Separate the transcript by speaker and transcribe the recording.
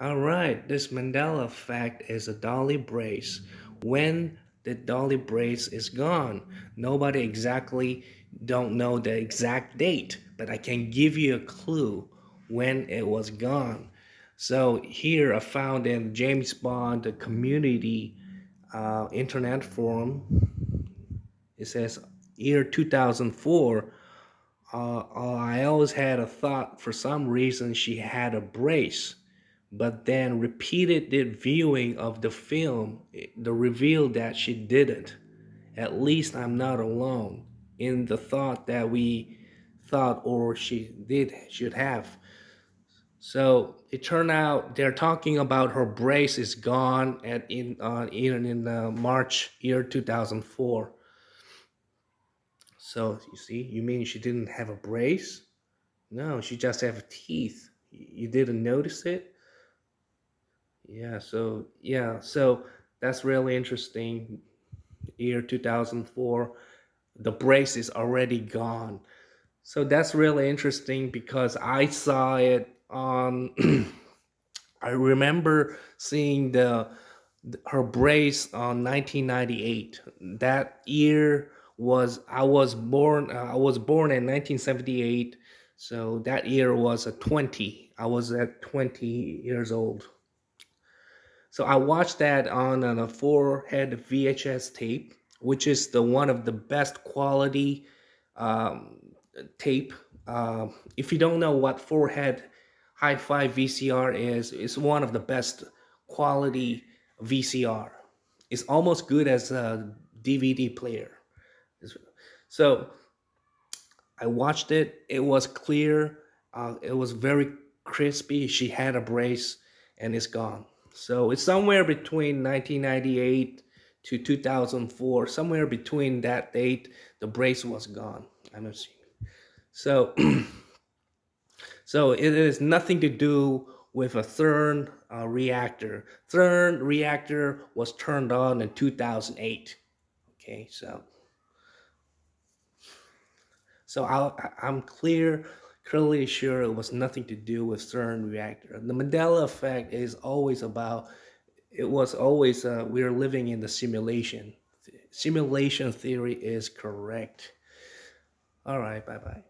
Speaker 1: Alright, this Mandela effect is a dolly brace. When the dolly brace is gone, nobody exactly don't know the exact date, but I can give you a clue when it was gone. So here I found in James Bond the community uh, internet forum. It says year 2004. Uh, I always had a thought for some reason she had a brace but then repeated the viewing of the film the reveal that she didn't at least i'm not alone in the thought that we thought or she did should have so it turned out they're talking about her brace is gone at in on uh, in in uh, march year 2004 so you see you mean she didn't have a brace no she just have teeth you didn't notice it yeah. So yeah. So that's really interesting. Year 2004, the brace is already gone. So that's really interesting because I saw it on. I remember seeing the her brace on 1998. That year was I was born. Uh, I was born in 1978. So that year was a 20. I was at 20 years old. So I watched that on a uh, forehead VHS tape, which is the one of the best quality um, tape. Uh, if you don't know what forehead high hi-fi VCR is, it's one of the best quality VCR. It's almost good as a DVD player. So I watched it. It was clear. Uh, it was very crispy. She had a brace, and it's gone. So it's somewhere between 1998 to 2004, somewhere between that date, the brace was gone. I'm assuming. So, so it has nothing to do with a Thurn uh, reactor. Thurn reactor was turned on in 2008. Okay, so so i I'm clear Truly sure it was nothing to do with CERN reactor. The Mandela effect is always about, it was always, uh, we are living in the simulation. Simulation theory is correct. All right, bye bye.